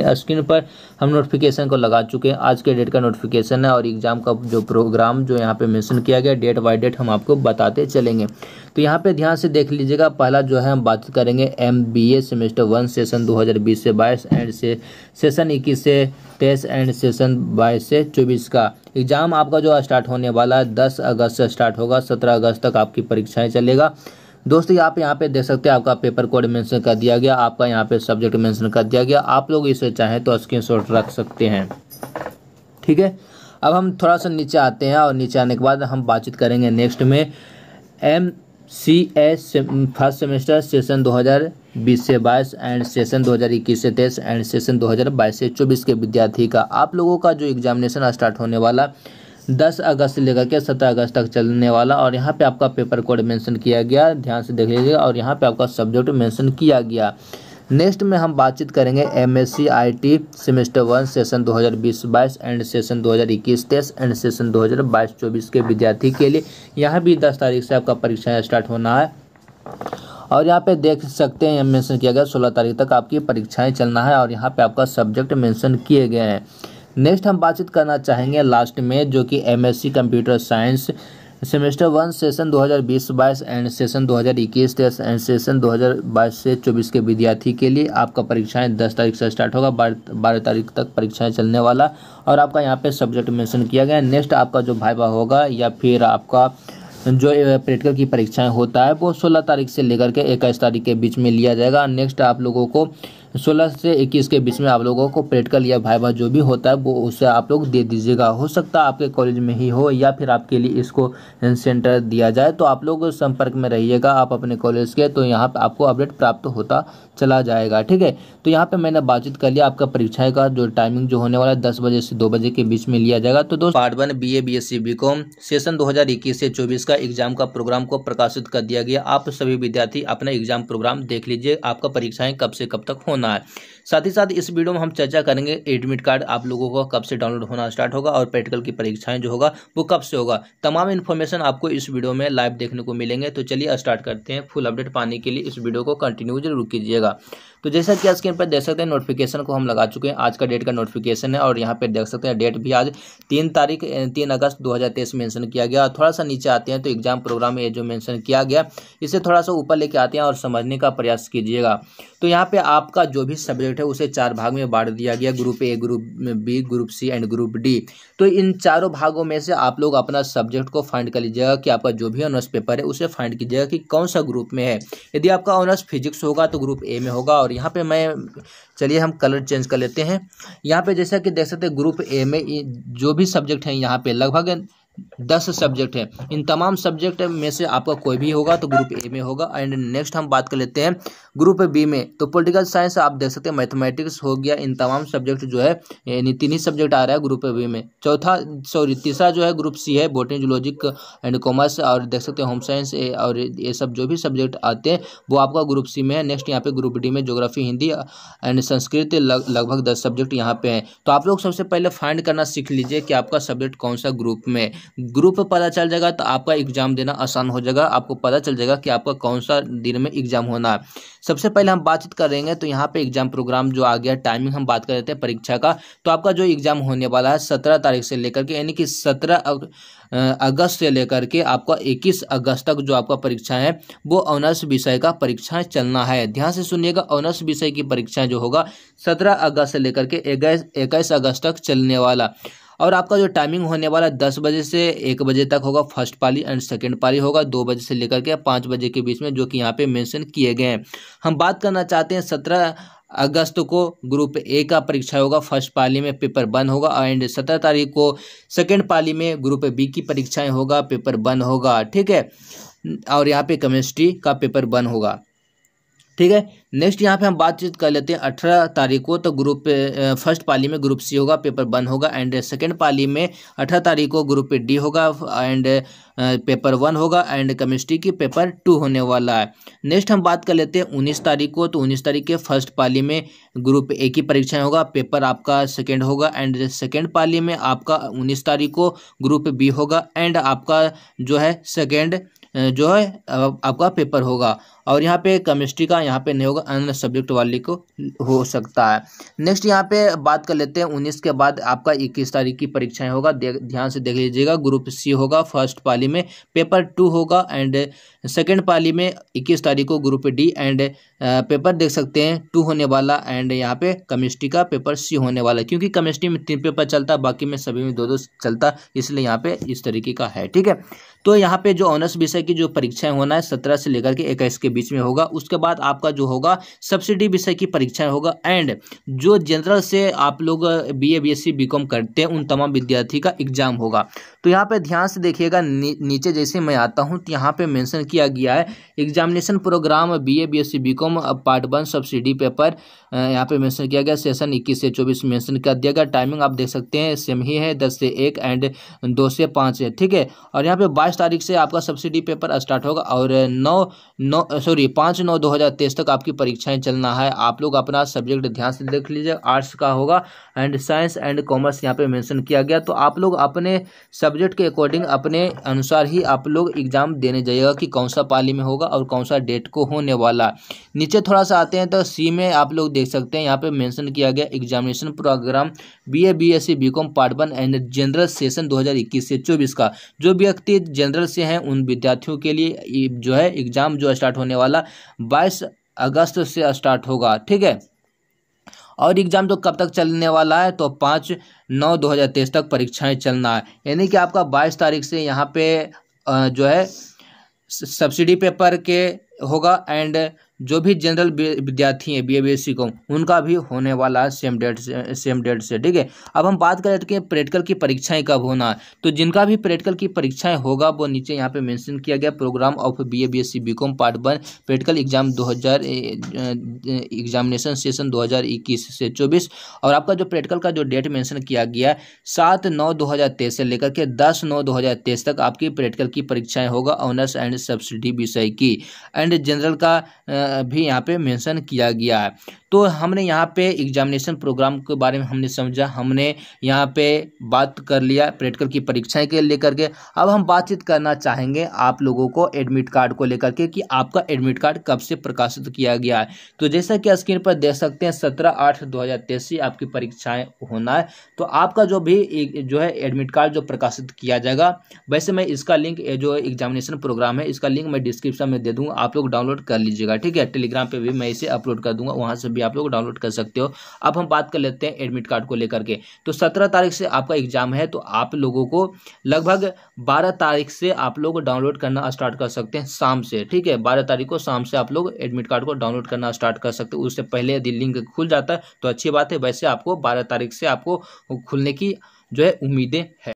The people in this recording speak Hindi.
स्क्रीन पर हम नोटिफिकेशन को लगा चुके हैं आज के डेट का नोटिफिकेशन है और एग्जाम का जो प्रोग्राम जो यहाँ पे मेंशन किया गया डेट बाई डेट हम आपको बताते चलेंगे तो यहाँ पे ध्यान से देख लीजिएगा पहला जो है हम बात करेंगे M B A semester one session 2020 से बाईस एंड से सेशन इक्कीस से तेईस एंड सेशन बाईस से चौबीस का एग्जाम आपका जो स्टार्ट होने वाला है दस अगस्त से स्टार्ट होगा सत्रह अगस्त तक आपकी परीक्षाएँ चलेगा दोस्तों आप यहाँ पे देख सकते हैं आपका पेपर कोड मेंशन कर दिया गया आपका यहाँ पे सब्जेक्ट मेंशन कर दिया गया आप लोग इसे चाहें तो स्क्रीनशॉट रख सकते हैं ठीक है अब हम थोड़ा सा नीचे आते हैं और नीचे आने के बाद हम बातचीत करेंगे नेक्स्ट में M C S first semester session 2020 से 22 एंड सेशन 2021 से तेईस एंड सेशन 2022 से 24 के विद्यार्थी का आप लोगों का जो एग्जामिनेशन स्टार्ट होने वाला 10 अगस्त से लेकर के 17 अगस्त तक चलने वाला और यहाँ पे आपका पेपर कोड मेंशन किया गया ध्यान से देख लीजिएगा और यहाँ पे आपका सब्जेक्ट मेंशन किया गया नेक्स्ट में हम बातचीत करेंगे M S C I T semester one session 2020-22 and session 2021-23 and session 2022-24 के विद्यार्थी के लिए यहाँ भी 10 तारीख से आपका परीक्षा स्टार्ट होना है और यहाँ पे देख सकते हैं मेंशन किया गया 16 तारीख तक आपकी परीक्षाएं चलना है और यहाँ पे आपका सब्जेक्ट मेंशन किए गए हैं नेक्स्ट हम बातचीत करना चाहेंगे लास्ट में जो कि M computer science semester one session 2020-22 and session 2021-23 and session 2022 से 24 के विद्यार्थी के लिए आपका परीक्षाएं 10 तारीख से स्टार्ट होगा बारह तारीख तक परीक्षाएं चलने वाला और आपका यहाँ पे सब्जेक्ट मेंशन किया गया नेक्स्ट आपका जो भाईवा होगा या फिर आपका जो प्रेटिकल की परीक्षाएं होता है वो सोलह तारीख से लेकर के इक्कीस तारीख के बीच में लिया जाएगा नेक्स्ट आप लोगों को सोलह से इक्कीस के बीच में आप लोगों को प्रैक्टिकल या भाई जो भी होता है वो उसे आप लोग दे दीजिएगा हो सकता है आपके कॉलेज में ही हो या फिर आपके लिए इसको सेंटर दिया जाए तो आप लोग संपर्क में रहिएगा आप अपने कॉलेज के तो यहाँ पर आपको अपडेट प्राप्त होता चला जाएगा ठीक है तो यहाँ पे मैंने बातचीत कर लिया आपका परीक्षा का जो टाइमिंग जो होने वाला है दस बजे से दो बजे के बीच में लिया जाएगा तो दोस्तों part one B A B S C B com session दो हज़ार इक्कीस से चौबीस का एग्जाम का प्रोग्राम को प्रकाशित कर दिया गया आप सभी विद्यार्थी अपना एग्जाम प्रोग्राम देख लीजिए आपका परीक्षाएं कब से कब तक होना है साथ ही साथ इस वीडियो में हम चर्चा करेंगे एडमिट कार्ड आप लोगों का कब से डाउनलोड होना स्टार्ट होगा और प्रैक्टिकल की परीक्षाएं जो होगा वो कब से होगा तमाम इन्फॉर्मेशन आपको इस वीडियो में लाइव देखने को मिलेंगे तो चलिए स्टार्ट करते हैं फुल अपडेट पाने के लिए इस वीडियो को कंटिन्यू जरूर कीजिएगा तो जैसा कि स्क्रीन पर देख सकते हैं नोटिफिकेशन को हम लगा चुके हैं आज का डेट का नोटिफिकेशन है और यहाँ पर देख सकते हैं डेट भी आज तीन तारीख तीन अगस्त दो हज़ार मेंशन किया गया और थोड़ा सा नीचे आते हैं तो एग्जाम प्रोग्राम ये जो मेंशन किया गया इसे थोड़ा सा ऊपर लेके आते हैं और समझने का प्रयास कीजिएगा तो यहाँ पर आपका जो भी सब्जेक्ट है उसे चार भाग में बांट दिया गया group A group B group C and group D तो इन चारों भागों में से आप लोग अपना सब्जेक्ट को फाइंड कर लीजिएगा कि आपका जो भी ऑनर्स पेपर है उसे फाइंड कीजिएगा कि कौन सा ग्रुप में है यदि आपका ऑनर्स फिजिक्स होगा तो ग्रुप ए में होगा और यहाँ पे मैं चलिए हम कलर चेंज कर लेते हैं यहाँ पे जैसा कि देख सकते हैं ग्रुप ए में जो भी सब्जेक्ट हैं यहाँ पे लगभग दस सब्जेक्ट हैं इन तमाम सब्जेक्ट में से आपका कोई भी होगा तो ग्रुप ए में होगा एंड नेक्स्ट हम बात कर लेते हैं ग्रुप बी में तो पॉलिटिकल साइंस आप देख सकते हैं मैथमेटिक्स हो गया इन तमाम सब्जेक्ट जो है यानी तीन ही सब्जेक्ट आ रहा है ग्रुप बी में चौथा सॉरी तीसरा जो है ग्रुप सी है बोटनी जूलॉजिक एंड कॉमर्स और देख सकते हैं होम साइंस और ये सब जो भी सब्जेक्ट आते हैं वो आपका ग्रुप सी में है नेक्स्ट यहाँ पे ग्रुप डी में जोग्राफी हिंदी एंड संस्कृत लगभग दस सब्जेक्ट यहाँ पे हैं तो आप लोग सबसे पहले फाइंड करना सीख लीजिए कि आपका सब्जेक्ट कौन सा ग्रुप में ग्रुप पता चल जाएगा तो आपका एग्जाम देना आसान हो जाएगा आपको पता चल जाएगा कि आपका कौन सा दिन में एग्जाम होना है सबसे पहले हम बातचीत करेंगे तो यहाँ पे एग्जाम प्रोग्राम जो आ गया टाइमिंग हम बात कर लेते हैं परीक्षा का तो आपका जो एग्जाम होने वाला है सत्रह तारीख से लेकर के यानी कि सत्रह अगस्त से लेकर के आपका इक्कीस अगस्त तक जो आपका परीक्षा है वो ऑनर्स विषय का परीक्षा चलना है ध्यान से सुनिएगा ऑनर्स विषय की परीक्षा जो होगा सत्रह अगस्त से लेकर के इक्कीस अगस्त तक चलने वाला और आपका जो टाइमिंग होने वाला है दस बजे से एक बजे तक होगा फर्स्ट पाली एंड सेकेंड पाली होगा दो बजे से लेकर के पाँच बजे के बीच में जो कि यहाँ पे मेंशन किए गए हैं हम बात करना चाहते हैं सत्रह अगस्त को ग्रुप ए का परीक्षा होगा फर्स्ट पाली में पेपर बंद होगा एंड सत्रह तारीख को सेकेंड पाली में ग्रुप बी की परीक्षाएँ होगा पेपर बंद होगा ठीक है और यहाँ पे केमिस्ट्री का पेपर बंद होगा ठीक है नेक्स्ट यहाँ पे हम बातचीत कर लेते हैं अठारह तारीख को तो ग्रुप फर्स्ट पाली में ग्रुप सी होगा पेपर वन होगा एंड सेकेंड पाली में अठारह तारीख को ग्रुप डी होगा एंड पेपर वन होगा एंड केमिस्ट्री की पेपर टू होने वाला है नेक्स्ट हम बात कर लेते हैं उन्नीस तारीख को तो उन्नीस तारीख के फर्स्ट पाली में ग्रुप ए की परीक्षा होगा पेपर आपका सेकेंड होगा एंड सेकेंड पाली में आपका उन्नीस तारीख को ग्रुप बी होगा एंड आपका जो है सेकेंड जो है आपका पेपर होगा और यहाँ पे केमिस्ट्री का यहाँ पे नहीं होगा अन्य सब्जेक्ट वाले को हो सकता है नेक्स्ट यहाँ पे बात कर लेते हैं उन्नीस के बाद आपका इक्कीस तारीख की परीक्षाएं होगा ध्यान से देख लीजिएगा ग्रुप सी होगा फर्स्ट पाली में पेपर टू होगा एंड सेकेंड पाली में इक्कीस तारीख को ग्रुप डी एंड पेपर देख सकते हैं टू होने वाला एंड यहाँ पे केमिस्ट्री का पेपर सी होने वाला क्योंकि केमिस्ट्री में तीन पेपर चलता बाकी में सभी में दो दो चलता इसलिए यहाँ पे इस तरीके का है ठीक है तो यहाँ पे जो ऑनर्स विषय की जो परीक्षाएं होना है सत्रह से लेकर के इक्कीस के बीच में होगा उसके बाद आपका जो होगा सब्सिडी विषय की परीक्षा होगा एंड जो जनरल से आप लोग B A B S C करते हैं उन तमाम विद्यार्थी का एग्जाम होगा तो यहाँ पे ध्यान से देखिएगा नी, नीचे जैसे मैं आता हूँ तो यहाँ पे मेंशन किया गया है examination programme B A B S C B com part one subsidy paper यहाँ पे मेंशन किया गया सेशन इक्कीस से चौबीस मेंशन कर दिया गया टाइमिंग आप देख सकते हैं सेम ही है दस से एक एंड दो से पाँच है ठीक है और यहाँ पे बाईस तारीख से आपका सब्सिडी पेपर स्टार्ट होगा और नौ नौ सॉरी पाँच नौ दो हज़ार तेईस तक आपकी परीक्षाएं चलना है आप लोग अपना सब्जेक्ट ध्यान से देख लीजिए आर्ट्स का होगा एंड साइंस एंड कॉमर्स यहाँ पे मेंशन किया गया तो आप लोग अपने सब्जेक्ट के अकॉर्डिंग अपने अनुसार ही आप लोग एग्जाम देने जाइएगा कि कौन सा पाली में होगा और कौन सा डेट को होने वाला नीचे थोड़ा सा आते हैं तो सी में आप लोग देख सकते हैं यहाँ पे मेंशन किया गया examination programme C B com part one and general session इक्कीस से चौबीस का जो व्यक्ति जनरल से हैं उन विद्यार्थियों के लिए जो है एग्जाम जो स्टार्ट होने होने वाला बाईस अगस्त से स्टार्ट होगा ठीक है और एग्ज़ाम तो कब तक चलने वाला है तो पाँच नौ दो हज़ार तेईस तक परीक्षाएं चलना है यानी कि आपका बाईस तारीख से यहाँ पे जो है सब्सिडी पेपर के होगा एंड जो भी जनरल विद्यार्थी हैं B A B S C को उनका भी होने वाला है सेम डेट से सेम डेट से ठीक है अब हम बात करें कि प्रैक्टिकल की परीक्षाएं कब होना है तो जिनका भी प्रैक्टिकल की परीक्षाएं होगा वो नीचे यहाँ पे मेंशन किया गया programme of B A B S C B com part one practical exam दो हज़ार एग्जामिनेशन सेशन दो हज़ार इक्कीस से चौबीस और आपका जो प्रैक्टिकल का जो डेट मैंशन किया गया सात नौ दो हज़ार तेईस से लेकर के दस नौ दो हज़ार तेईस तक आपकी प्रैक्टिकल की परीक्षाएँ होगा ऑनर्स एंड सब्सिडी विषय की एंड जनरल का भी यहाँ पे मेंशन किया गया है तो हमने यहाँ पे एग्जामिनेशन प्रोग्राम के बारे में हमने समझा हमने यहाँ पे बात कर लिया प्रैक्टिकल की परीक्षाएं के लेकर के अब हम बातचीत करना चाहेंगे आप लोगों को एडमिट कार्ड को लेकर के कि आपका एडमिट कार्ड कब से प्रकाशित किया गया है तो जैसा कि स्क्रीन पर देख सकते हैं सत्रह आठ दो हज़ार तेईस से आपकी परीक्षाएं होना है तो आपका जो भी जो है एडमिट कार्ड जो प्रकाशित किया जाएगा वैसे मैं इसका लिंक जो एग्जामिनेशन प्रोग्राम है इसका लिंक मैं डिस्क्रिप्शन में दे दूँगा आप लोग डाउनलोड कर लीजिएगा ठीक है टेलीग्राम पर भी मैं इसे अपलोड कर दूँगा वहाँ से भी आप लोग डाउनलोड कर सकते हो अब हम बात कर लेते हैं एडमिट कार्ड को लेकर के तो सत्रह तारीख से आपका एग्जाम है तो आप लोगों को लगभग बारह तारीख से आप लोग डाउनलोड करना स्टार्ट कर सकते हैं शाम से ठीक है बारह तारीख को शाम से आप लोग एडमिट कार्ड को डाउनलोड करना स्टार्ट कर सकते उससे पहले यदि लिंक खुल जाता है तो अच्छी बात है वैसे आपको बारह तारीख से आपको खुलने की जो है उम्मीदें है